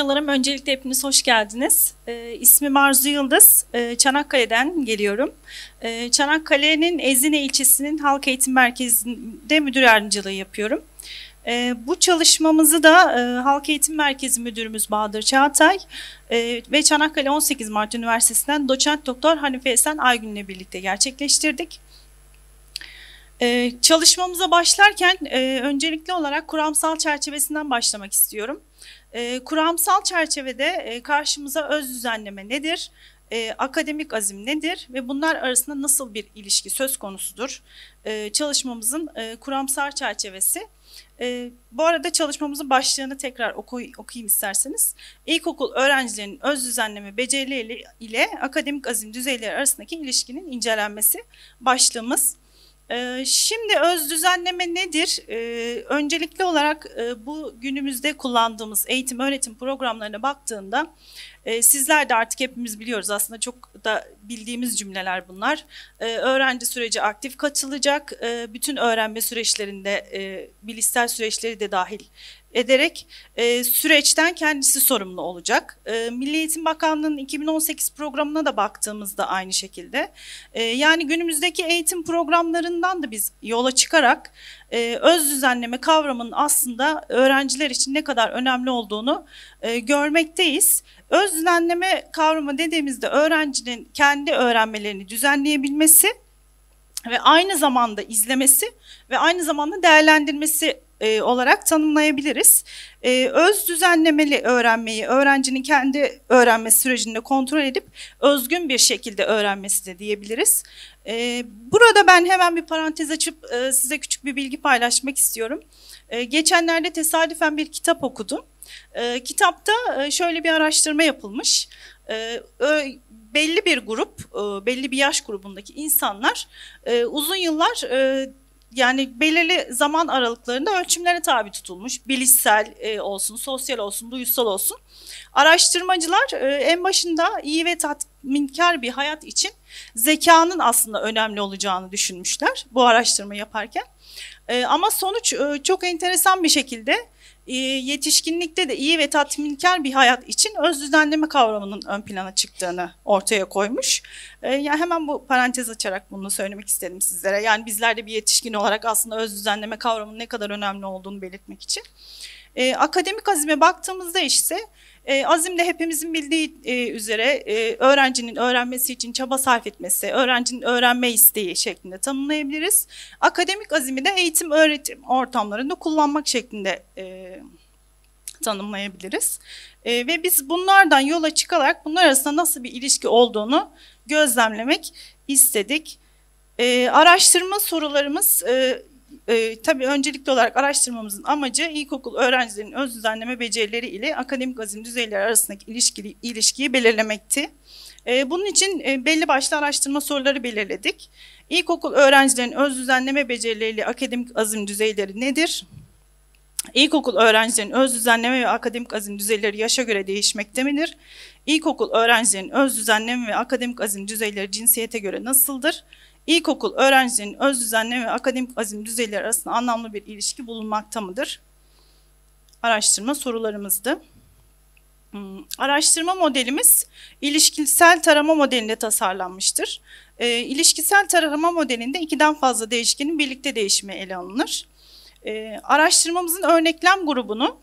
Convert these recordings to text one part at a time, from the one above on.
hocalarım öncelikle hepiniz hoş geldiniz. E, ismim Arzu Yıldız, e, Çanakkale'den geliyorum. E, Çanakkale'nin Ezine ilçesinin Halk Eğitim Merkezi'nde müdür yardımcılığı yapıyorum. E, bu çalışmamızı da e, Halk Eğitim Merkezi Müdürümüz Bahadır Çağatay e, ve Çanakkale 18 Mart Üniversitesi'nden doçent doktor Hanife Esen Aygün'le birlikte gerçekleştirdik. Ee, çalışmamıza başlarken e, öncelikli olarak kuramsal çerçevesinden başlamak istiyorum. Ee, kuramsal çerçevede e, karşımıza öz düzenleme nedir? Ee, akademik azim nedir ve bunlar arasında nasıl bir ilişki söz konusudur? Ee, çalışmamızın e, kuramsal çerçevesi. bu arada çalışmamızın başlığını tekrar okuy okuyayım isterseniz. İlkokul öğrencilerinin öz düzenleme becerileri ile akademik azim düzeyleri arasındaki ilişkinin incelenmesi başlığımız. Ee, şimdi öz düzenleme nedir? Ee, öncelikli olarak e, bu günümüzde kullandığımız eğitim öğretim programlarına baktığında e, sizler de artık hepimiz biliyoruz aslında çok da bildiğimiz cümleler bunlar. E, öğrenci süreci aktif katılacak. E, bütün öğrenme süreçlerinde e, bilişsel süreçleri de dahil ederek e, süreçten kendisi sorumlu olacak. E, Milli Eğitim Bakanlığı'nın 2018 programına da baktığımızda aynı şekilde. E, yani günümüzdeki eğitim programlarından da biz yola çıkarak e, öz düzenleme kavramının aslında öğrenciler için ne kadar önemli olduğunu e, görmekteyiz. Öz düzenleme kavramı dediğimizde öğrencinin kendi öğrenmelerini düzenleyebilmesi ve aynı zamanda izlemesi ve aynı zamanda değerlendirmesi e, olarak tanımlayabiliriz. E, öz düzenlemeli öğrenmeyi öğrencinin kendi öğrenme sürecinde kontrol edip özgün bir şekilde öğrenmesi de diyebiliriz. E, burada ben hemen bir parantez açıp e, size küçük bir bilgi paylaşmak istiyorum. E, geçenlerde tesadüfen bir kitap okudum. E, kitapta e, şöyle bir araştırma yapılmış. E, belli bir grup, e, belli bir yaş grubundaki insanlar e, uzun yıllar e, yani belirli zaman aralıklarında ölçümlere tabi tutulmuş. Bilişsel e, olsun, sosyal olsun, duysal olsun. Araştırmacılar e, en başında iyi ve tatminkar bir hayat için zekanın aslında önemli olacağını düşünmüşler bu araştırma yaparken. E, ama sonuç e, çok enteresan bir şekilde ee, yetişkinlikte de iyi ve tatminkar bir hayat için öz düzenleme kavramının ön plana çıktığını ortaya koymuş. E, ee, yani hemen bu parantez açarak bunu söylemek istedim sizlere. Yani bizler de bir yetişkin olarak aslında öz düzenleme kavramının ne kadar önemli olduğunu belirtmek için. E, akademik azime baktığımızda ise e, azim de hepimizin bildiği e, üzere e, öğrencinin öğrenmesi için çaba sarf etmesi, öğrencinin öğrenme isteği şeklinde tanımlayabiliriz. Akademik azimi de eğitim öğretim ortamlarında kullanmak şeklinde e, tanımlayabiliriz. E, ve biz bunlardan yola çıkarak bunlar arasında nasıl bir ilişki olduğunu gözlemlemek istedik. E, araştırma sorularımız e, e, tabii öncelikli olarak araştırmamızın amacı ilkokul öğrencilerinin öz düzenleme becerileri ile akademik azim düzeyleri arasındaki ilişkili, ilişkiyi belirlemekti. E, bunun için e, belli başlı araştırma soruları belirledik. İlkokul öğrencilerin öz düzenleme becerileri ile akademik azim düzeyleri nedir? İlkokul öğrencilerin öz düzenleme ve akademik azim düzeyleri yaşa göre değişmekte midir? İlkokul öğrencilerin öz düzenleme ve akademik azim düzeyleri cinsiyete göre nasıldır? İlkokul öğrencisinin öz düzenleme ve akademik azim düzeyleri arasında anlamlı bir ilişki bulunmakta mıdır? Araştırma sorularımızdı. Hmm, araştırma modelimiz ilişkisel tarama modelinde tasarlanmıştır. E, ilişkisel tarama modelinde ikiden fazla değişkenin birlikte değişimi ele alınır. E, araştırmamızın örneklem grubunu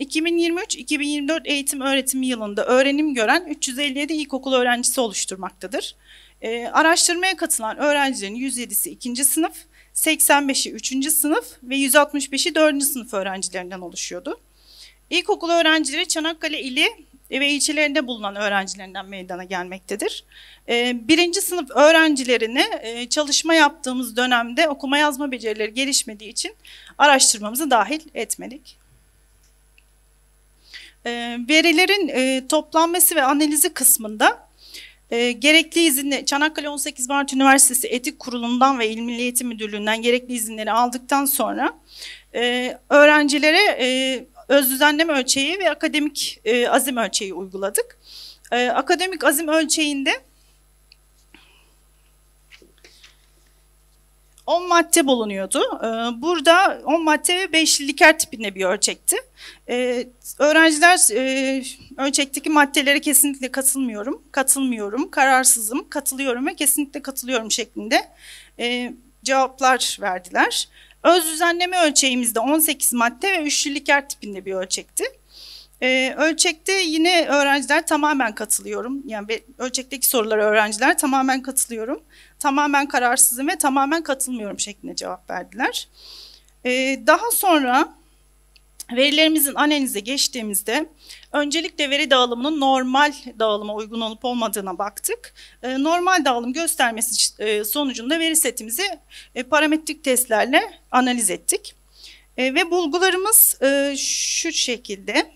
2023-2024 eğitim öğretimi yılında öğrenim gören 357 ilkokul öğrencisi oluşturmaktadır. E, araştırmaya katılan öğrencilerin 107'si 2. sınıf, 85'i 3. sınıf ve 165'i 4. sınıf öğrencilerinden oluşuyordu. İlkokul öğrencileri Çanakkale ili e, ve ilçelerinde bulunan öğrencilerinden meydana gelmektedir. Ee, birinci sınıf öğrencilerini e, çalışma yaptığımız dönemde okuma yazma becerileri gelişmediği için araştırmamızı dahil etmedik. Ee, verilerin e, toplanması ve analizi kısmında e, gerekli izinle Çanakkale 18 Mart Üniversitesi Etik Kurulu'ndan ve İl Milli Eğitim Müdürlüğü'nden gerekli izinleri aldıktan sonra e, öğrencilere e, öz düzenleme ölçeği ve akademik e, azim ölçeği uyguladık. E, akademik azim ölçeğinde 10 madde bulunuyordu. Ee, burada 10 madde 5 liker tipinde bir ölçekti. Ee, öğrenciler e, ölçekteki maddelere kesinlikle katılmıyorum, katılmıyorum, kararsızım, katılıyorum ve kesinlikle katılıyorum şeklinde e, cevaplar verdiler. Öz düzenleme ölçeğimizde 18 madde ve 3 liker tipinde bir ölçekti. Ee, ölçekte yine öğrenciler tamamen katılıyorum. Yani ölçekteki sorulara öğrenciler tamamen katılıyorum. Tamamen kararsızım ve tamamen katılmıyorum şeklinde cevap verdiler. Ee, daha sonra verilerimizin analize geçtiğimizde öncelikle veri dağılımının normal dağılıma uygun olup olmadığına baktık. Ee, normal dağılım göstermesi e, sonucunda veri setimizi e, parametrik testlerle analiz ettik. Ee, ve bulgularımız e, şu şekilde.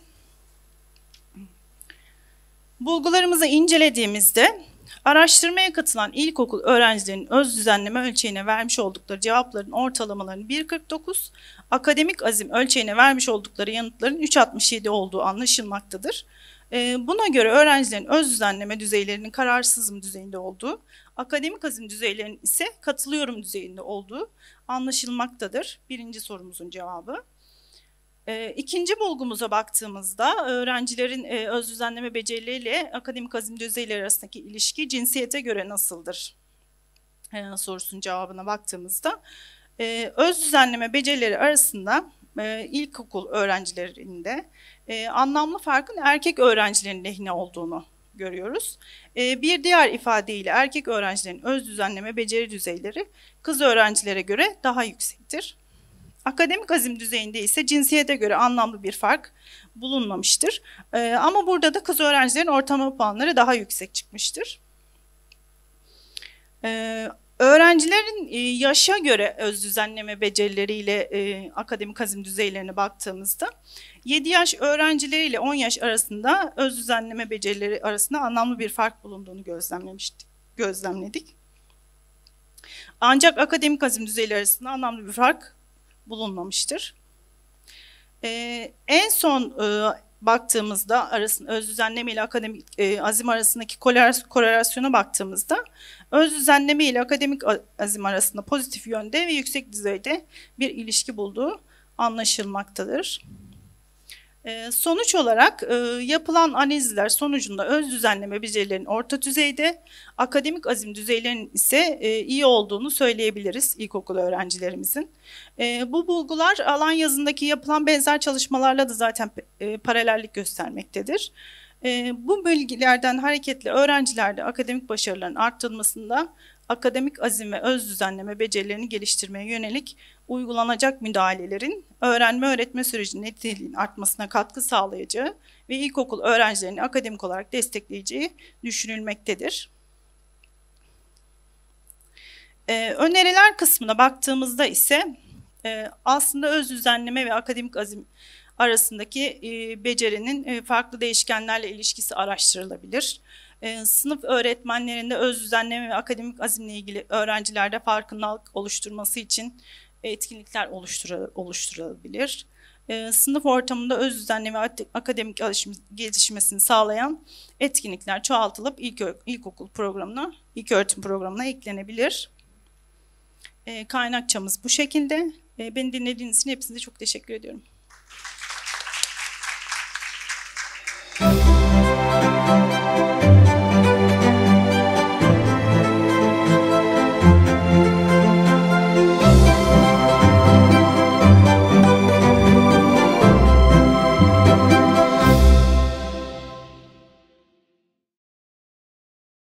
Bulgularımızı incelediğimizde araştırmaya katılan ilkokul öğrencilerinin öz düzenleme ölçeğine vermiş oldukları cevapların ortalamalarının 1.49, akademik azim ölçeğine vermiş oldukları yanıtların 3.67 olduğu anlaşılmaktadır. Ee, buna göre öğrencilerin öz düzenleme düzeylerinin kararsızım düzeyinde olduğu, akademik azim düzeylerinin ise katılıyorum düzeyinde olduğu anlaşılmaktadır. Birinci sorumuzun cevabı. E, ikinci bulgumuza baktığımızda öğrencilerin e, öz düzenleme becerileriyle akademik azim düzeyleri arasındaki ilişki cinsiyete göre nasıldır e, sorusunun cevabına baktığımızda e, öz düzenleme becerileri arasında e, ilkokul öğrencilerinde e, anlamlı farkın erkek öğrencilerin lehine olduğunu görüyoruz. E, bir diğer ifadeyle erkek öğrencilerin öz düzenleme beceri düzeyleri kız öğrencilere göre daha yüksektir. Akademik azim düzeyinde ise cinsiyete göre anlamlı bir fark bulunmamıştır. E, ama burada da kız öğrencilerin ortalama puanları daha yüksek çıkmıştır. E, öğrencilerin e, yaşa göre öz düzenleme becerileriyle e, akademik azim düzeylerine baktığımızda 7 yaş öğrencileriyle 10 yaş arasında öz düzenleme becerileri arasında anlamlı bir fark bulunduğunu gözlemlemiştik, gözlemledik. Ancak akademik azim düzeyleri arasında anlamlı bir fark bulunmamıştır. Ee, en son e, baktığımızda arasında öz düzenleme ile akademik e, azim arasındaki korelasyona baktığımızda öz düzenleme ile akademik azim arasında pozitif yönde ve yüksek düzeyde bir ilişki bulduğu anlaşılmaktadır. Ee, sonuç olarak e, yapılan analizler sonucunda öz düzenleme becerilerin orta düzeyde, akademik azim düzeylerinin ise e, iyi olduğunu söyleyebiliriz ilkokul öğrencilerimizin. E, bu bulgular alan yazındaki yapılan benzer çalışmalarla da zaten paralellik göstermektedir. Bu bilgilerden hareketle öğrencilerde akademik başarıların arttırılmasında akademik azim ve öz düzenleme becerilerini geliştirmeye yönelik uygulanacak müdahalelerin öğrenme öğretme sürecinin niteliğinin artmasına katkı sağlayacağı ve ilkokul öğrencilerini akademik olarak destekleyeceği düşünülmektedir. Ee, öneriler kısmına baktığımızda ise e, aslında öz düzenleme ve akademik azim arasındaki e, becerinin e, farklı değişkenlerle ilişkisi araştırılabilir. E, ee, sınıf öğretmenlerinde öz düzenleme ve akademik azimle ilgili öğrencilerde farkındalık oluşturması için etkinlikler oluşturulabilir. Ee, sınıf ortamında öz düzenleme ve akademik gelişmesini sağlayan etkinlikler çoğaltılıp ilk, ilkokul programına, ilk öğretim programına eklenebilir. Ee, kaynakçamız bu şekilde. E, beni dinlediğiniz için hepsine çok teşekkür ediyorum.